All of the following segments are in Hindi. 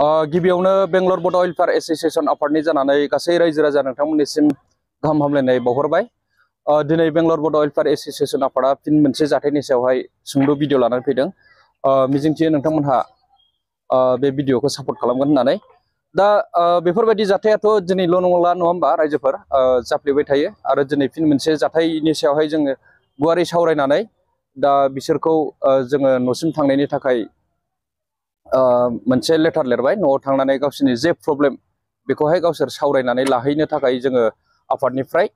गिबियावनो बेंगलर बड अइलफार एस'सियेसन आफादनि जानानै गासै रायजो राजा नोंथांमोननिसिम गाहाम हामलायनाय बावहरबाय दिनै बेंगलर बड अइलफार एस'सियेसन आफादा फिन मोनसे जाथायनि सायावहाय सुंद' भिडिअ लानानै फैदों मिजिंथियो नोंथांमोनहा बे भिडिअखौ सापर्ट खालामगोन होननानै दा बेफोरबायदि जाथायाथ' दिनैल' नंला नङा होमबा रायजोफोर जाफ्लेबाय थायो आरो दिनै फिन मोनसे जाथायनि सायावहाय जोङो गुवारै सावरायनानै दा बिसोरखौ जोङो न'सिम थांनायनि थाखाय मोनसे लेटार लिरबाय न'आव थांनानै गावसोरनि जे प्रब्लेम बेखौहाय गावसोर सावरायनानै लाहैनो थाखाय जोङो आफादनिफ्राय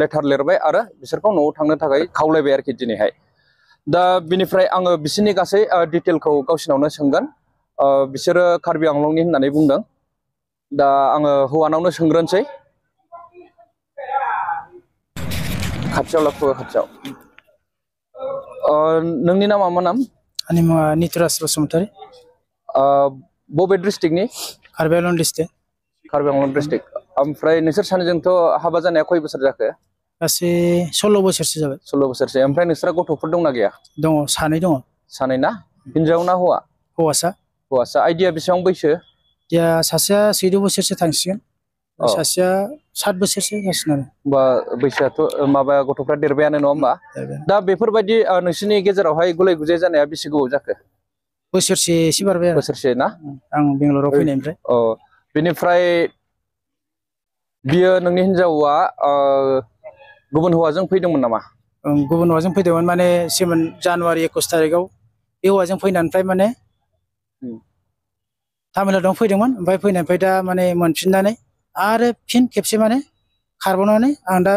लेटार लिरबाय आरो बिसोरखौ न'आव थांनो थाखाय खावलायबाय आरोखि दिनैहाय दा बिनिफ्राय आङो बिसोरनि गासै डिटेलखौ गावसिनावनो सोंगोन बिसोरो कार्बि आंलंनि होननानै बुंदों दा आङो हौवानावनो सोंग्रोनोसै खाथियाव लाखो खाथियाव नोंनि नामा मा नाम आंनि मुङा नितराज बसुमतारी बबे डिस्ट्रिक्टनि कार्बि आंलं डिस्ट्रिक्ट कार्बि आंलं डिस्ट्रिक्ट ओमफ्राय नोंसोर सानैजोंथ' हाबा जानाया खय बोसोर जाखो गासै सल्ल' बोसोरसो जाबाय सल्ल' बोसोरसो ओमफ्राय नोंसोरा गथ'फोर दंना गैया दङ सानै दङ सानै ना हिन्जाव ना हौवा हौवासा हौवासा आइडिया बेसेबां बैसो दिया सासेया सैद' बोसोरसो थांसिगोन सासेया सात बोसोरसो जासिगोन आरो होमबा बैसोआथ' माबा गथ'फ्रा देरबायानो नङा होमबा दा बेफोरबायदि नोंसोरनि गेजेरावहाय गुलाय गुजाय जानाया बेसे गोबाव जाखो बोसोरसेसो बारबाय आरो बोसोरसे ना आं बेंगलराव फैनायनिफ्राय अ बेनिफ्राय बियो नोंनि हिन्जावा गुबुन हौवाजों फैदोंमोन नामा गुबुन हौवाजों फैदोंमोन माने सेमोन जानुवारि एकस तारिखआव बे हौवाजों फैनानैफ्राय माने तामिलनाडुआव फैदोंमोन ओमफ्राय फैनायनिफ्राय दा माने मोनफिननानै आरो फिन खेबसे माने खारबावनानै आं दा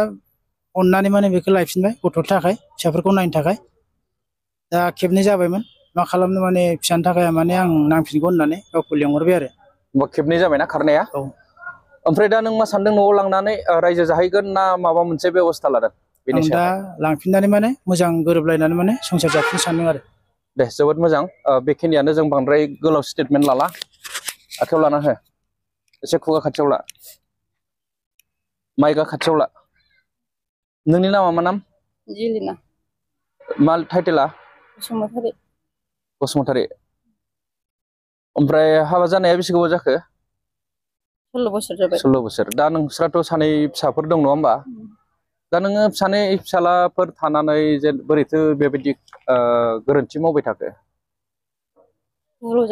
अन्नानै माने बेखौ लायफिनबाय गथ'नि थाखाय फिसाफोरखौ नायनो थाखाय दा खेबनै जाबायमोन मा खालामनो माने फिसानि थाखाय माने आं नांफिनगौ होननानै गावखौ लिंहरबाय आरो होमबा खेबनै जाबायना खारनाया औ ओमफ्राय दा नों मा सानदों न'आव लांनानै रायजो जाहैगोन ना माबा मोनसे बेबस्था लादों बेनि दा लांफिननानै माने मोजां गोरोबलायनानै माने संसार जाफिन सानदों आरो दे जोबोद मोजां बेखिनियानो जों बांद्राय गोलाव स्टेटमेन्ट लाला आखायाव लाना हो एसे खुगा खाथियाव ला माइगा खाथियाव ला नोंनि नामा मा नाम जिलिना मा टाइटेला बसुमतारी बसुमतारी ओमफ्राय हाबा जानाया बेसे गोबाव जाखो सल्ल' बोसोर जाबाय सल्ल' बोसोर दा नोंस्राथ' सानै फिसाफोर दं नङा होमबा दा नोङो सानै फिसालाफोर थानानै जे बोरैथो बेबायदि गोरोन्थि मावबाय थाखो भुल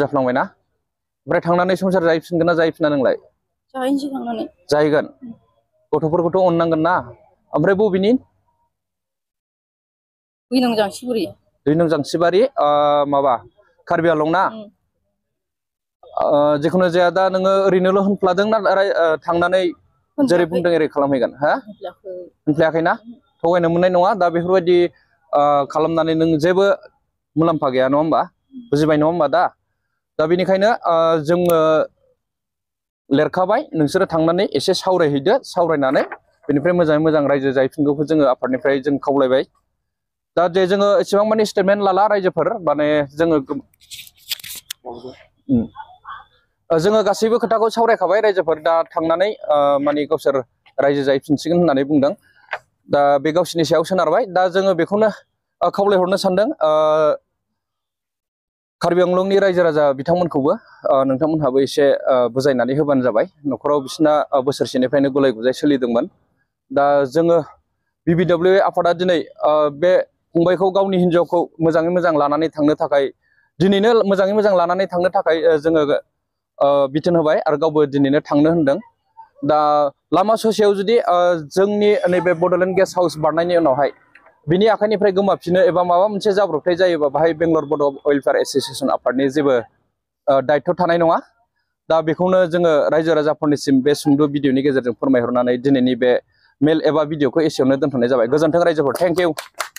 जाफ्लांबाय ना ओमफ्राय थांनानै संसार जाहैफिनगोन ना जाहैफिना नोंलाय जाहैनोसै थांनानै जाहैगोन गथ'फोरखौथ' अननांगोन ना ओमफ्राय बबेनि उइनां जांसिगुरि दुइ नं जांसिबारि माबा कार्बि आलं ना जिखुनु जाया दा नोङो ओरैनोल' होनफ्लादों ना थांनानै जेरै बुंदों एरै खालामहैगोन हा होनफ्लायाखै ना थगायनो मोननाय नङा दा बेफोरबायदि खालामनानै नों जेबो मुलाम्फा गैया नङा होमबा बुजिबाय नङा होमबा दा दा बेनिखायनो जोङो लेरखाबाय नोंसोरो थांनानै एसे सावरायहैदो सावरायनानै बेनिफ्राय मोजाङै मोजां रायजो जाहैफिनगौखौ जोङो आफादनिफ्राय जों खावलायबाय दा जे जोङो एसेबां माने स्टेटमेन्ट लाला रायजोफोर माने जोङो जोङो गासैबो खोथाखौ सावरायखाबाय रायजोफोर दा थांनानै माने गावसोर रायजो जाहैफिनसिगोन होननानै बुंदों दा बे गावसोरनि सायाव सोनारबाय दा जोङो बेखौनो खावलायहरनो सानदों कार्बि आंलंनि रायजो राजा बिथांमोनखौबो नोंथांमोनहाबो एसे बुजायनानै होबानो जाबाय न'खराव बिसोरना बोसोरसेनिफ्रायनो गुलाय गुजाय सोलिदोंमोन दा जोङो बिबिडब्लिउ आफादा दिनै बे फंबायखौ गावनि हिन्जावखौ मोजाङै मोजां लानानै थांनो थाखाय दिनैनो मोजाङै मोजां लानानै थांनो थाखाय जोङो बिथोन होबाय आरो गावबो दिनैनो थांनो होनदों दा लामा ससेयाव जुदि जोंनि नैबे बड'लेण्ड गेस्ट हाउस बारनायनि उनावहाय बिनि आखाइनिफ्राय गोमाफिनो एबा माबा मोनसे जाब्रबथाय जायोबा बाहाय बेंगलर बड' वेलफेयार एस'सियेसन आफादनि जेबो दायथ' थानाय नङा दा बेखौनो जोङो रायजो राजाफोरनिसिम बे सुंद' भिडिअनि गेजेरजों फोरमायहरनानै दिनैनि बे मेल एबा भिडिअखौ एसेयावनो दोनथ'नाय जाबाय गोजोन्थों रायजोफोर थेंक इउ